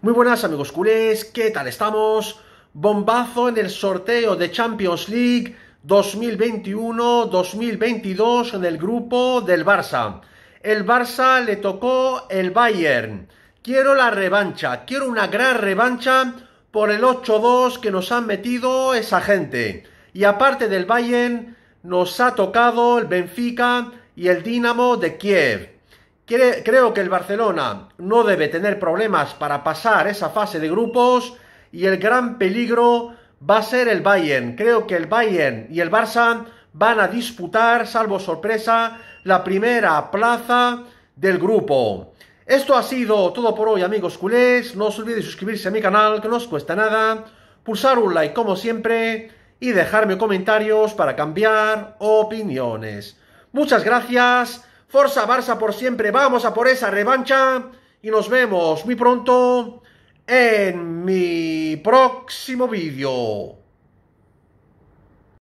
Muy buenas amigos culés, ¿qué tal estamos? Bombazo en el sorteo de Champions League 2021-2022 en el grupo del Barça. El Barça le tocó el Bayern. Quiero la revancha, quiero una gran revancha por el 8-2 que nos han metido esa gente. Y aparte del Bayern, nos ha tocado el Benfica y el Dinamo de Kiev. Creo que el Barcelona no debe tener problemas para pasar esa fase de grupos y el gran peligro va a ser el Bayern. Creo que el Bayern y el Barça van a disputar, salvo sorpresa, la primera plaza del grupo. Esto ha sido todo por hoy amigos culés. No os olvidéis suscribirse a mi canal, que no os cuesta nada. Pulsar un like como siempre y dejarme comentarios para cambiar opiniones. Muchas gracias. Forza Barça por siempre. Vamos a por esa revancha. Y nos vemos muy pronto en mi próximo vídeo.